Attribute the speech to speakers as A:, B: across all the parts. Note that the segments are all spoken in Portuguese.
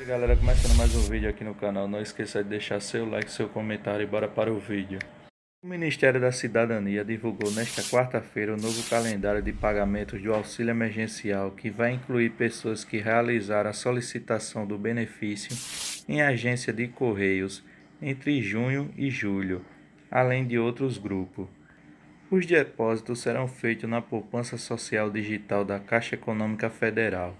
A: E galera, começando mais um vídeo aqui no canal, não esqueça de deixar seu like, seu comentário e bora para o vídeo. O Ministério da Cidadania divulgou nesta quarta-feira o novo calendário de pagamentos do auxílio emergencial, que vai incluir pessoas que realizaram a solicitação do benefício em agência de correios entre junho e julho, além de outros grupos. Os depósitos serão feitos na poupança social digital da Caixa Econômica Federal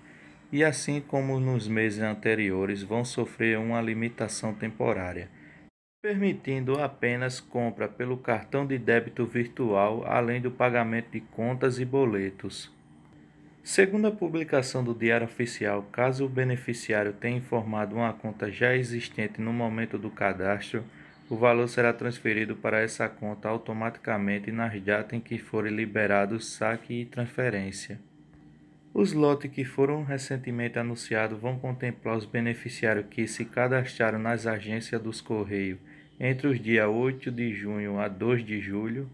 A: e, assim como nos meses anteriores, vão sofrer uma limitação temporária, permitindo apenas compra pelo cartão de débito virtual, além do pagamento de contas e boletos. Segundo a publicação do Diário Oficial, caso o beneficiário tenha informado uma conta já existente no momento do cadastro, o valor será transferido para essa conta automaticamente nas datas em que forem liberados saque e transferência. Os lotes que foram recentemente anunciados vão contemplar os beneficiários que se cadastraram nas agências dos Correios entre os dias 8 de junho a 2 de julho,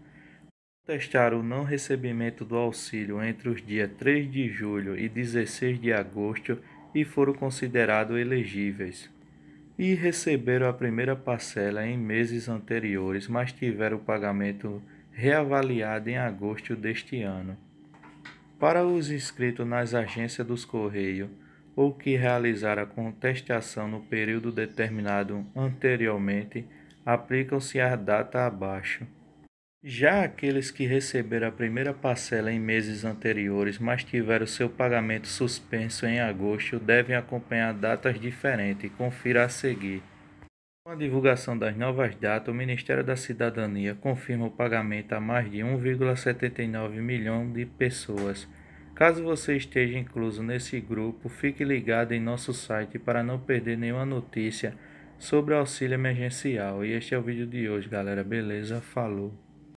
A: contestaram o não recebimento do auxílio entre os dias 3 de julho e 16 de agosto e foram considerados elegíveis. E receberam a primeira parcela em meses anteriores, mas tiveram o pagamento reavaliado em agosto deste ano. Para os inscritos nas agências dos Correios ou que realizaram contestação no período determinado anteriormente, aplicam-se a data abaixo. Já aqueles que receberam a primeira parcela em meses anteriores, mas tiveram seu pagamento suspenso em agosto, devem acompanhar datas diferentes. Confira a seguir. Com a divulgação das novas datas, o Ministério da Cidadania confirma o pagamento a mais de 1,79 milhão de pessoas. Caso você esteja incluso nesse grupo, fique ligado em nosso site para não perder nenhuma notícia sobre o auxílio emergencial. E este é o vídeo de hoje, galera. Beleza? Falou!